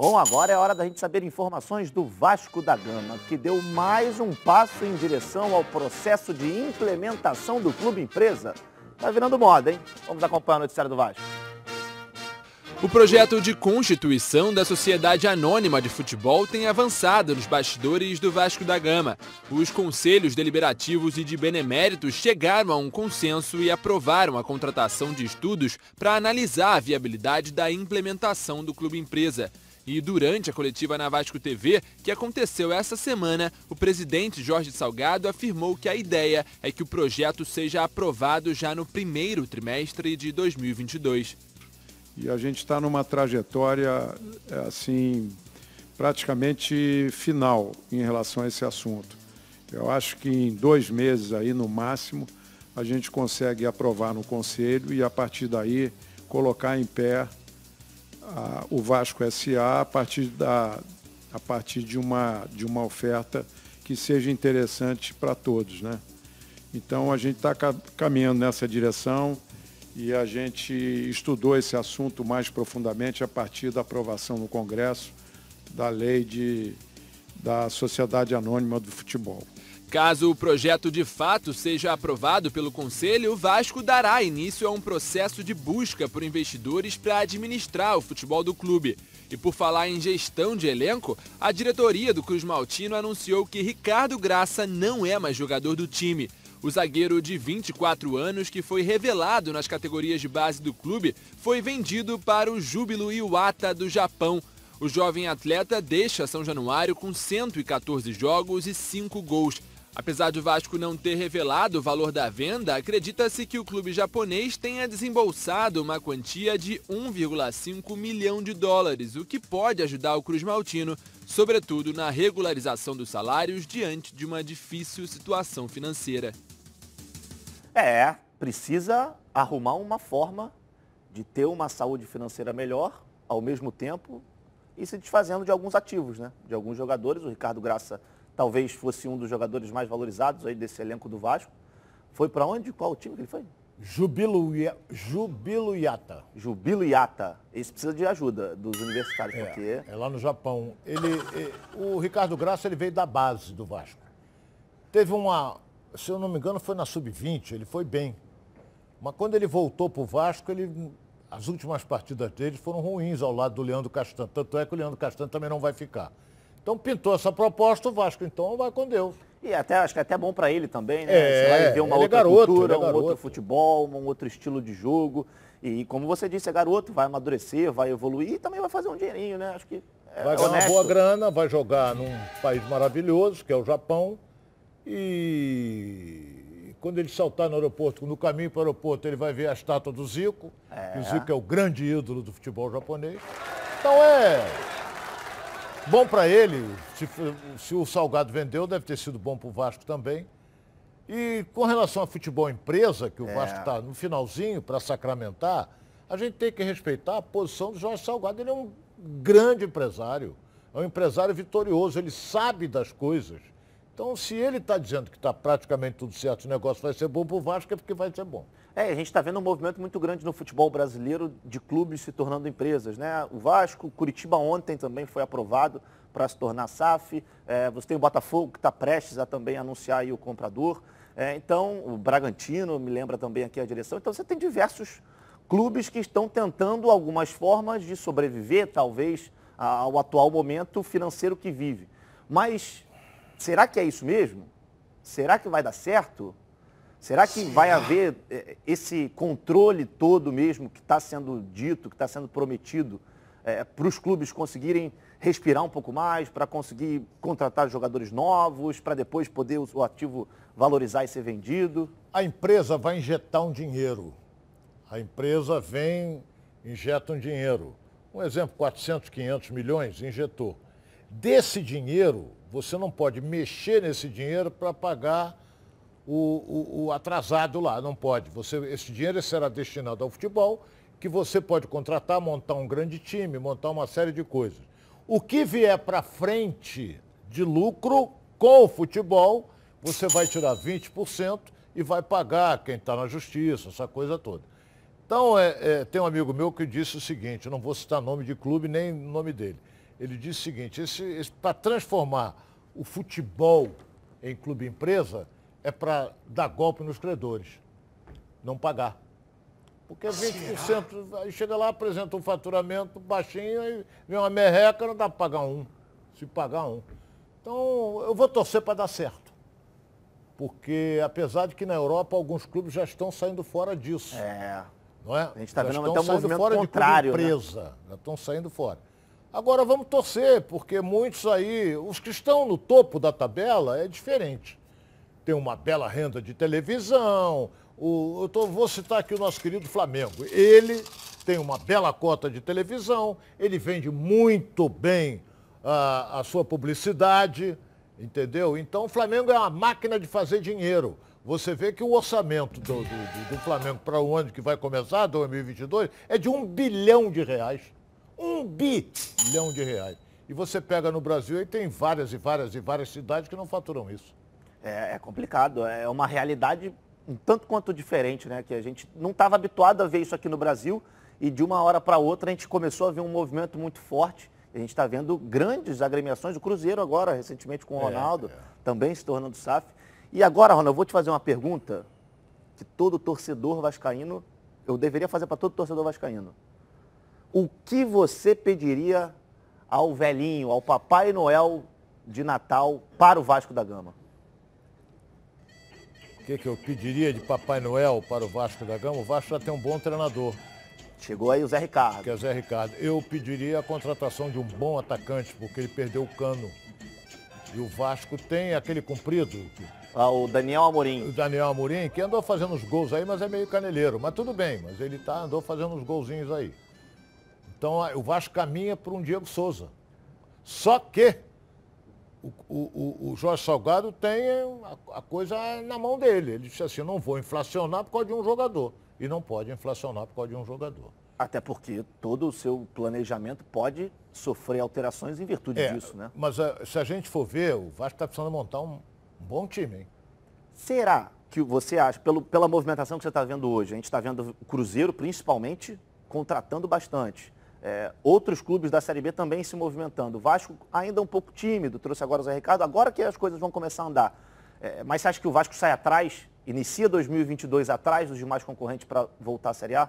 Bom, agora é hora da gente saber informações do Vasco da Gama, que deu mais um passo em direção ao processo de implementação do clube empresa. Tá virando moda, hein? Vamos acompanhar o noticiário do Vasco. O projeto de constituição da Sociedade Anônima de Futebol tem avançado nos bastidores do Vasco da Gama. Os conselhos deliberativos e de beneméritos chegaram a um consenso e aprovaram a contratação de estudos para analisar a viabilidade da implementação do clube empresa. E durante a coletiva na Vasco TV, que aconteceu essa semana, o presidente Jorge Salgado afirmou que a ideia é que o projeto seja aprovado já no primeiro trimestre de 2022. E a gente está numa trajetória, eh, assim, praticamente final em relação a esse assunto. Eu acho que em dois meses aí, no máximo, a gente consegue aprovar no Conselho e, a partir daí, colocar em pé a, o Vasco SA a partir, da, a partir de, uma, de uma oferta que seja interessante para todos. Né? Então a gente está caminhando nessa direção e a gente estudou esse assunto mais profundamente a partir da aprovação no Congresso da lei de, da Sociedade Anônima do Futebol. Caso o projeto de fato seja aprovado pelo Conselho, o Vasco dará início a um processo de busca por investidores para administrar o futebol do clube. E por falar em gestão de elenco, a diretoria do Cruz Maltino anunciou que Ricardo Graça não é mais jogador do time. O zagueiro de 24 anos, que foi revelado nas categorias de base do clube, foi vendido para o Júbilo Iwata do Japão. O jovem atleta deixa São Januário com 114 jogos e 5 gols. Apesar do Vasco não ter revelado o valor da venda, acredita-se que o clube japonês tenha desembolsado uma quantia de 1,5 milhão de dólares, o que pode ajudar o Cruz Maltino, sobretudo na regularização dos salários diante de uma difícil situação financeira. É, precisa arrumar uma forma de ter uma saúde financeira melhor, ao mesmo tempo, e se desfazendo de alguns ativos, né? De alguns jogadores, o Ricardo Graça talvez fosse um dos jogadores mais valorizados aí desse elenco do Vasco. Foi para onde? Qual time que ele foi? Jubilo, Jubilo Yata. Jubilo Yata. Esse precisa de ajuda dos universitários, é, porque... É lá no Japão. Ele, ele, o Ricardo Graça ele veio da base do Vasco. Teve uma... Se eu não me engano, foi na Sub-20. Ele foi bem. Mas quando ele voltou para o Vasco, ele, as últimas partidas dele foram ruins ao lado do Leandro Castan. Tanto é que o Leandro Castan também não vai ficar. Então pintou essa proposta, o Vasco então vai com Deus. E até, acho que é até bom para ele também, né? É, você vai ver uma é outra garoto, cultura, é um outro futebol, um outro estilo de jogo. E como você disse, é garoto, vai amadurecer, vai evoluir e também vai fazer um dinheirinho, né? Acho que é Vai ganhar uma boa grana, vai jogar num país maravilhoso, que é o Japão. E quando ele saltar no aeroporto, no caminho para o aeroporto, ele vai ver a estátua do Zico. É. o Zico é o grande ídolo do futebol japonês. Então é, Bom para ele, se, se, o Salgado vendeu, deve ter sido bom para o Vasco também. E com relação a futebol empresa, que o é. Vasco está no finalzinho para sacramentar, a gente tem que respeitar a posição do Jorge Salgado. Ele é um grande empresário, é um empresário vitorioso, ele sabe das coisas. Então, se ele está dizendo que está praticamente tudo certo, o negócio vai ser bom para o Vasco, é porque vai ser bom. É, a gente está vendo um movimento muito grande no futebol brasileiro de clubes se tornando empresas, né? O Vasco, Curitiba ontem também foi aprovado para se tornar SAF. É, você tem o Botafogo que está prestes a também anunciar o comprador. É, então, o Bragantino me lembra também aqui a direção. Então, você tem diversos clubes que estão tentando algumas formas de sobreviver, talvez, ao atual momento financeiro que vive. Mas será que é isso mesmo? Será que vai dar certo? Será que vai haver eh, esse controle todo mesmo que está sendo dito, que está sendo prometido, é, eh, para os clubes conseguirem respirar um pouco mais, para conseguir contratar jogadores novos, para depois poder o, o ativo valorizar e ser vendido? A empresa vai injetar um dinheiro. A empresa vem, injeta um dinheiro. Um exemplo, 400, 500 milhões, injetou. Desse dinheiro, você não pode mexer nesse dinheiro para pagar o, o, o, atrasado lá, não pode. Você, esse dinheiro será destinado ao futebol, que você pode contratar, montar um grande time, montar uma série de coisas. O que vier para frente de lucro com o futebol, você vai tirar 20% e vai pagar quem está na justiça, essa coisa toda. Então, é, é, tem um amigo meu que disse o seguinte, não vou citar nome de clube nem nome dele ele diz o seguinte, esse, esse para transformar o futebol em clube empresa é para dar golpe nos credores, não pagar. Porque 20%, aí chega lá, apresenta um faturamento baixinho, e vem uma merreca, não dá para pagar um, se pagar um. Então, eu vou torcer para dar certo. Porque, apesar de que na Europa alguns clubes já estão saindo fora disso. É. Não é? A gente está vendo até um movimento fora contrário. De né? empresa, né? Já estão saindo fora. Agora vamos torcer, porque muitos aí, os que estão no topo da tabela é diferente. Tem uma bela renda de televisão. O, eu tô, vou citar aqui o nosso querido Flamengo. Ele tem uma bela cota de televisão, ele vende muito bem a, ah, a sua publicidade, entendeu? Então o Flamengo é uma máquina de fazer dinheiro você vê que o orçamento do, do, do Flamengo para o ano que vai começar, 2022, é de um bilhão de reais. Um bilhão de reais. E você pega no Brasil e tem várias e várias e várias cidades que não faturam isso. É, é complicado, é uma realidade um tanto quanto diferente, né? Que a gente não estava habituado a ver isso aqui no Brasil e de uma hora para outra a gente começou a ver um movimento muito forte. A gente está vendo grandes agremiações, o Cruzeiro agora, recentemente com o é, Ronaldo, é, é. também se tornando SAF. E agora, Ronaldo, eu vou te fazer uma pergunta que todo torcedor vascaíno, eu deveria fazer para todo torcedor vascaíno o que você pediria ao velhinho, ao Papai Noel de Natal para o Vasco da Gama? O que, que eu pediria de Papai Noel para o Vasco da Gama? O Vasco já tem um bom treinador. Chegou aí o Zé Ricardo. Que é o Zé Ricardo. Eu pediria a contratação de um bom atacante, porque ele perdeu o cano. E o Vasco tem aquele comprido. Ah, o Daniel Amorim. O Daniel Amorim, que andou fazendo os gols aí, mas é meio caneleiro. Mas tudo bem, mas ele tá, andou fazendo os golzinhos aí. Então ah, o Vasco caminha para um Diego Souza. Só que o, o, o Jorge Salgado tem a, a, coisa na mão dele. Ele disse assim, não vou inflacionar por causa de um jogador. E não pode inflacionar por causa de um jogador. Até porque todo o seu planejamento pode sofrer alterações em virtude é, disso, né? Mas eh, se a gente for ver, o Vasco está precisando montar um, um bom time, hein? Será que você acha, pelo, pela movimentação que você está vendo hoje, a gente está vendo o Cruzeiro principalmente contratando bastante. É, outros clubes da Série B também se movimentando. O Vasco ainda é um pouco tímido, trouxe agora o Zé Ricardo, agora que as coisas vão começar a andar. É, mas você acha que o Vasco sai atrás, inicia 2022 atrás dos demais concorrentes para voltar à Série A?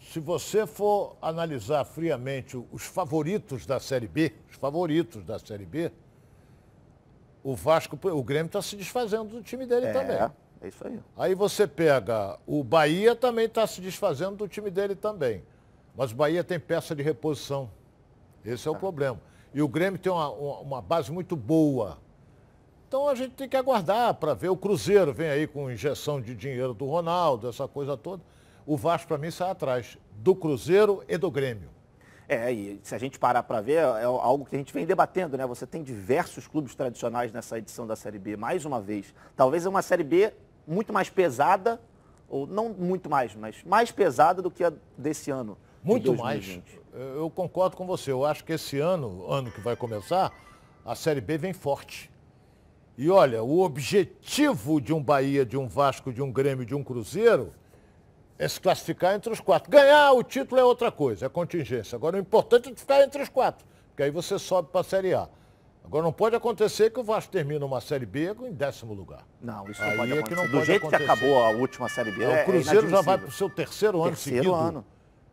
Se você for analisar friamente os favoritos da Série B, os favoritos da Série B, o Vasco, o Grêmio está se desfazendo do time dele é. também. É isso aí. Aí você pega, o Bahia também está se desfazendo do time dele também. Mas o Bahia tem peça de reposição. Esse é o ah. problema. E o Grêmio tem uma, uma base muito boa. Então a gente tem que aguardar para ver. O Cruzeiro vem aí com injeção de dinheiro do Ronaldo, essa coisa toda. O Vasco, para mim, sai atrás do Cruzeiro e do Grêmio. É, e se a gente parar para ver, é algo que a gente vem debatendo, né? Você tem diversos clubes tradicionais nessa edição da Série B, mais uma vez. Talvez é uma Série B muito mais pesada, ou não muito mais, mas mais pesada do que a desse ano. Muito de mais. Eu concordo com você. Eu acho que esse ano, ano que vai começar, a Série B vem forte. E olha, o objetivo de um Bahia, de um Vasco, de um Grêmio, de um Cruzeiro é se classificar entre os quatro. Ganhar o título é outra coisa, é contingência. Agora o importante é ficar entre os quatro, porque aí você sobe para a Série A. Agora não pode acontecer que o Vasco termine uma Série B em décimo lugar. Não, isso Aí não pode é Não Do pode jeito acontecer. que acabou a última Série B, é, O é Cruzeiro é já vai para o seu terceiro, terceiro ano seguido ano.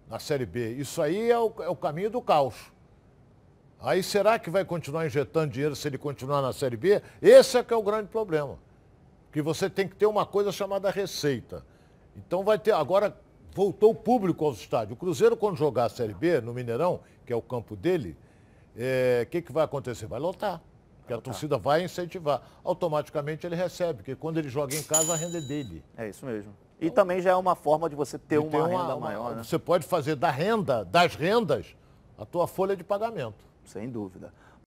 na Série B. Isso aí é o, é o caminho do caos. Aí será que vai continuar injetando dinheiro se ele continuar na Série B? Esse é que é o grande problema. Que você tem que ter uma coisa chamada receita. Então vai ter. Agora voltou o público aos estádios. O Cruzeiro, quando jogar a Série B no Mineirão, que é o campo dele, é, que, que vai acontecer? Vai lotar. Porque a torcida vai incentivar. Automaticamente ele recebe, porque quando ele joga em casa, a renda é dele. É isso mesmo. E então, também já é uma forma de você ter, uma, ter uma, renda uma, maior. Né? Você pode fazer da renda, das rendas, a tua folha de pagamento. Sem dúvida.